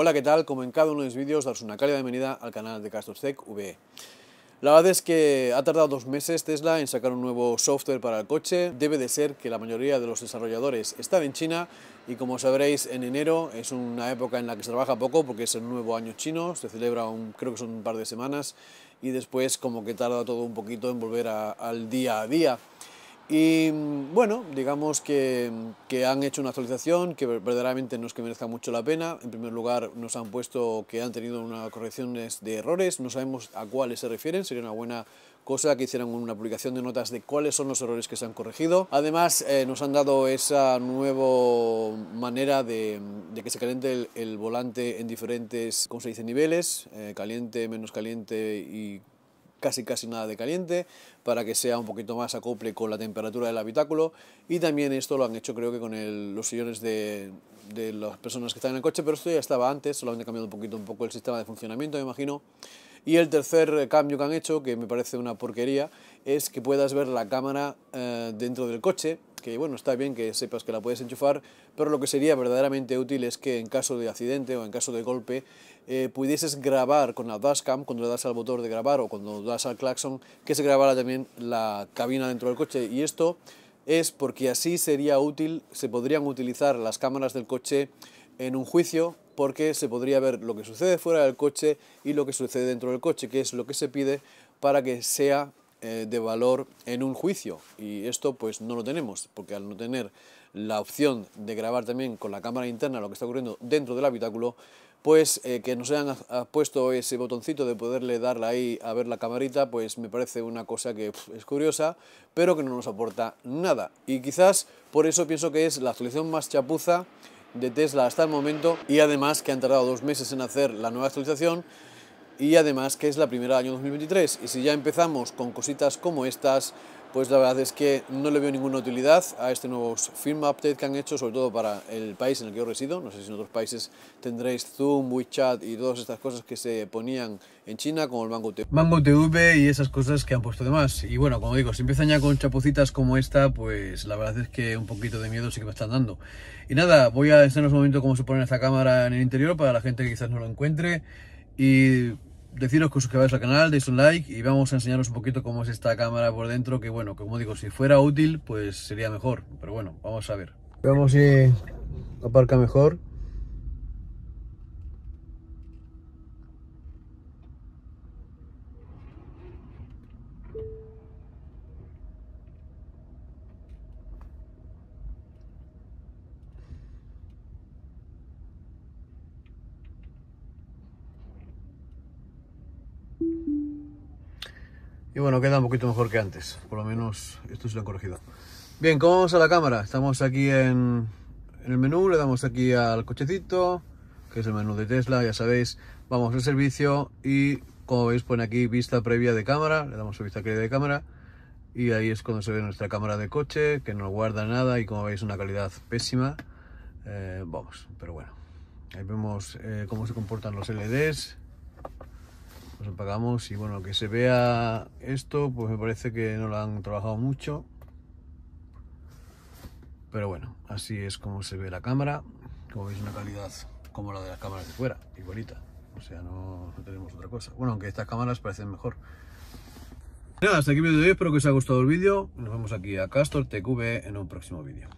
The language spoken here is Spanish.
Hola, ¿qué tal? Como en cada uno de los vídeos, daros una cálida bienvenida al canal de Tech VE. La verdad es que ha tardado dos meses Tesla en sacar un nuevo software para el coche. Debe de ser que la mayoría de los desarrolladores están en China y como sabréis en enero es una época en la que se trabaja poco porque es el nuevo año chino, se celebra un, creo que son un par de semanas y después como que tarda todo un poquito en volver al día a día. Y bueno, digamos que, han hecho una actualización que verdaderamente no es que merezca mucho la pena. En primer lugar, nos han puesto que han tenido unas correcciones de errores. No sabemos a cuáles se refieren. Sería una buena cosa que hicieran una publicación de notas de cuáles son los errores que se han corregido. Además, eh, nos han dado esa nueva manera de, que se caliente el, volante en diferentes, ¿cómo se niveles. Eh, caliente, menos caliente y casi casi nada de caliente para que sea un poquito más acople con la temperatura del habitáculo y también esto lo han hecho creo que con los sillones de, las personas que están en el coche pero esto ya estaba antes solamente cambiado un poquito un poco el sistema de funcionamiento me imagino y el tercer eh, cambio que han hecho que me parece una porquería es que puedas ver la cámara eh, dentro del coche que bueno, está bien que sepas que la puedes enchufar, pero lo que sería verdaderamente útil es que en caso de accidente o en caso de golpe eh, pudieses grabar con la dashcam, cuando le das al botón de grabar o cuando das al claxon, que se grabara también la cabina dentro del coche. Y esto es porque así sería útil, se podrían utilizar las cámaras del coche en un juicio porque se podría ver lo que sucede fuera del coche y lo que sucede dentro del coche, que es lo que se pide para que sea eh, de valor en un juicio y esto pues no lo tenemos porque al no tener la opción de grabar también con la cámara interna lo que está ocurriendo dentro del habitáculo pues eh, que nos hayan puesto ese botoncito de poderle darle ahí a ver la camarita, pues me parece una cosa que es curiosa, pero que no nos aporta nada. Y quizás por eso pienso que es la actualización más chapuza de Tesla hasta el momento y además que han tardado dos meses en hacer la nueva actualización, y además que es la primera del año 2023 y si ya empezamos con cositas como estas, pues la verdad es que no le veo ninguna utilidad a este nuevo firm update que han hecho, sobre todo para el país en el que yo resido. No sé si en otros países tendréis Zoom, WeChat y todas estas cosas que se ponían en China, como el Mango TV. Mango TV y esas cosas que han puesto de más. Y bueno, como digo, si empiezan ya con chapucitas como esta, pues la verdad es que un poquito de miedo sí que me están dando. Y nada, voy a enseñaros un momento cómo se pone esta cámara en el interior para la gente que quizás no lo encuentre. Y deciros que os suscribáis al canal, deis un like y vamos a enseñaros un poquito cómo es esta cámara por dentro, que bueno, como digo, si fuera útil, pues sería mejor, pero bueno, vamos a ver. Vamos si aparca mejor. Y bueno, queda un poquito mejor que antes. Por lo menos esto es lo han corregido. Bien, ¿cómo vamos a la cámara? Estamos aquí en, el menú, le damos aquí al cochecito, que es el menú de Tesla, ya sabéis. Vamos al servicio y como veis pone aquí vista previa de cámara, le damos a vista previa de cámara y ahí es cuando se ve nuestra cámara de coche que no guarda nada y como veis una calidad pésima eh, vamos, pero bueno ahí vemos eh, cómo se comportan los LEDs pues apagamos y bueno, que se vea esto, pues me parece que no lo han trabajado mucho. Pero bueno, así es como se ve la cámara. Como veis, una calidad como la de las cámaras de fuera, igualita. O sea, no, tenemos otra cosa. Bueno, aunque estas cámaras parecen mejor. Nada, hasta aquí el vídeo de Espero que os haya gustado el vídeo. Nos vemos aquí a Castor TV en un próximo vídeo.